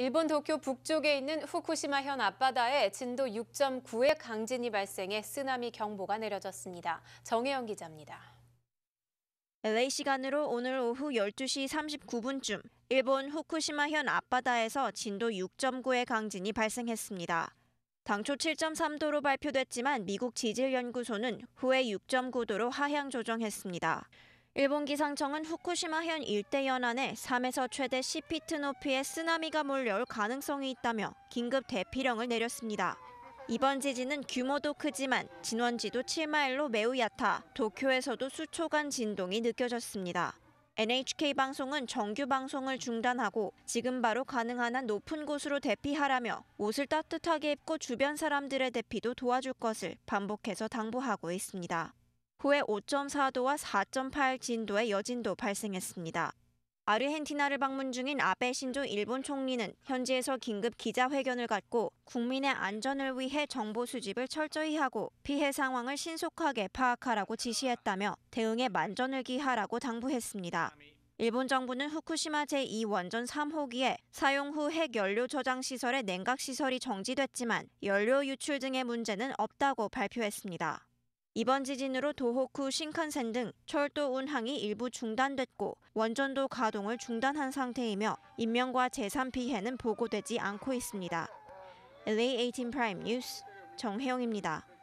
일본 도쿄 북쪽에 있는 후쿠시마 현 앞바다에 진도 6.9의 강진이 발생해 쓰나미 경보가 내려졌습니다. 정혜영 기자입니다. LA 시간으로 오늘 오후 12시 39분쯤 일본 후쿠시마 현 앞바다에서 진도 6.9의 강진이 발생했습니다. 당초 7.3도로 발표됐지만 미국 지질연구소는 후에 6.9도로 하향 조정했습니다. 일본 기상청은 후쿠시마현 일대 연안에 3에서 최대 10피트 높이의 쓰나미가 몰려올 가능성이 있다며 긴급 대피령을 내렸습니다. 이번 지진은 규모도 크지만 진원지도 7마일로 매우 얕아 도쿄에서도 수초간 진동이 느껴졌습니다. NHK 방송은 정규 방송을 중단하고 지금 바로 가능한 한 높은 곳으로 대피하라며 옷을 따뜻하게 입고 주변 사람들의 대피도 도와줄 것을 반복해서 당부하고 있습니다. 후에 5.4도와 4.8 진도의 여진도 발생했습니다. 아르헨티나를 방문 중인 아베 신조 일본 총리는 현지에서 긴급 기자회견을 갖고 국민의 안전을 위해 정보 수집을 철저히 하고 피해 상황을 신속하게 파악하라고 지시했다며 대응에 만전을 기하라고 당부했습니다. 일본 정부는 후쿠시마 제2원전 3호기에 사용 후핵 연료 저장 시설의 냉각 시설이 정지됐지만 연료 유출 등의 문제는 없다고 발표했습니다. 이번 지진으로 도호쿠 신칸센 등 철도 운항이 일부 중단됐고 원전도 가동을 중단한 상태이며 인명과 재산 피해는 보고되지 않고 있습니다. LA 18 프라임 뉴스 정혜영입니다.